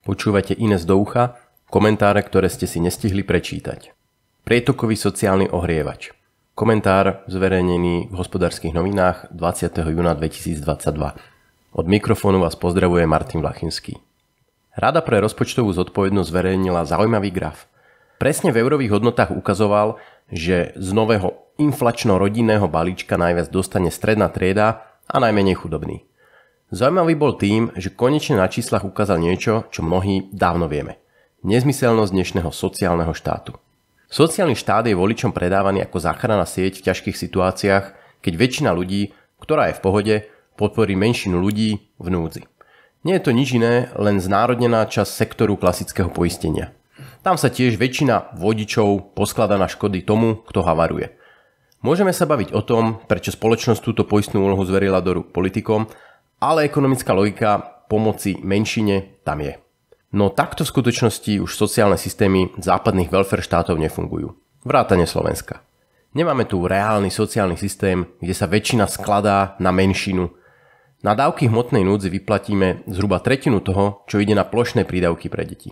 Počúvate Ines do ucha, komentáre, ktoré ste si nestihli prečítať. Prietokový sociálny ohrievač. Komentár zverejnený v hospodárskych novinách 20. júna 2022. Od mikrofónu vás pozdravuje Martin Vlachinský. Rada pre rozpočtovú zodpovednosť zverejnila zaujímavý graf. Presne v eurových hodnotách ukazoval, že z nového inflačno-rodinného balíčka najviac dostane stredná trieda a najmenej chudobný. Zaujímavý bol tým, že konečne na číslach ukázal niečo, čo mnohí dávno vieme. Nezmyselnosť dnešného sociálneho štátu. Sociálny štát je voličom predávaný ako záchrana sieť v ťažkých situáciách, keď väčšina ľudí, ktorá je v pohode, podporí menšinu ľudí v núdzi. Nie je to nič iné, len znárodnená časť sektoru klasického poistenia. Tam sa tiež väčšina vodičov posklada na škody tomu, kto havaruje. Môžeme sa baviť o tom, prečo spoločnosť túto poistnú úlohu zverila do rúk politikom ale ekonomická logika pomoci menšine tam je. No takto v skutočnosti už sociálne systémy západných welfare štátov nefungujú. Vrátane Slovenska. Nemáme tu reálny sociálny systém, kde sa väčšina skladá na menšinu. Na dávky hmotnej núdzi vyplatíme zhruba tretinu toho, čo ide na plošné prídavky pre deti.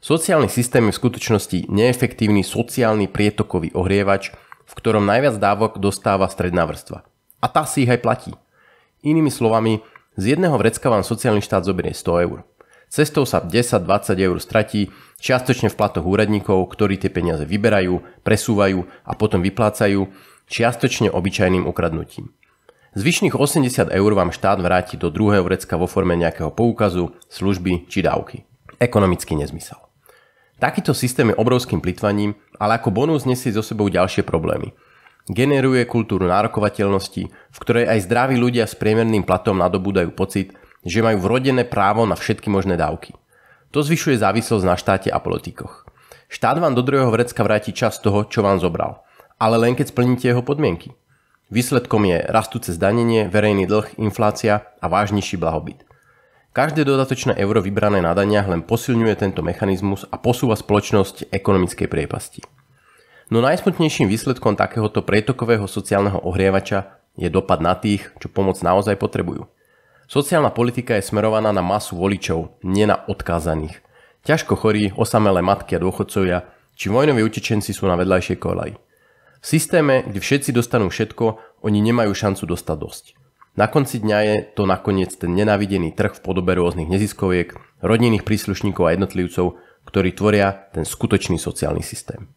Sociálny systém je v skutočnosti neefektívny sociálny prietokový ohrievač, v ktorom najviac dávok dostáva stredná vrstva. A tá si ich aj platí. Inými slovami, z jedného vrecka vám sociálny štát zoberie 100 eur. Cestou sa 10-20 eur stratí, čiastočne v platoch úradníkov, ktorí tie peniaze vyberajú, presúvajú a potom vyplácajú, čiastočne obyčajným ukradnutím. Zvyšných 80 eur vám štát vráti do druhého vrecka vo forme nejakého poukazu, služby či dávky. Ekonomický nezmysel. Takýto systém je obrovským plitvaním, ale ako bonus nesie so sebou ďalšie problémy – Generuje kultúru nárokovateľnosti, v ktorej aj zdraví ľudia s priemerným platom nadobúdajú pocit, že majú vrodené právo na všetky možné dávky. To zvyšuje závislosť na štáte a politikoch. Štát vám do druhého vrecka vráti čas toho, čo vám zobral, ale len keď splníte jeho podmienky. Výsledkom je rastúce zdanenie, verejný dlh, inflácia a vážnejší blahobyt. Každé dodatočné euro vybrané na daniach len posilňuje tento mechanizmus a posúva spoločnosť ekonomickej priepasti. No najsmutnejším výsledkom takéhoto pretokového sociálneho ohrievača je dopad na tých, čo pomoc naozaj potrebujú. Sociálna politika je smerovaná na masu voličov, nie na odkázaných. Ťažko chorí, osamelé matky a dôchodcovia, či vojnoví utečenci sú na vedľajšej kolaji. V systéme, kde všetci dostanú všetko, oni nemajú šancu dostať dosť. Na konci dňa je to nakoniec ten nenávidený trh v podobe rôznych neziskoviek, rodinných príslušníkov a jednotlivcov, ktorí tvoria ten skutočný sociálny systém.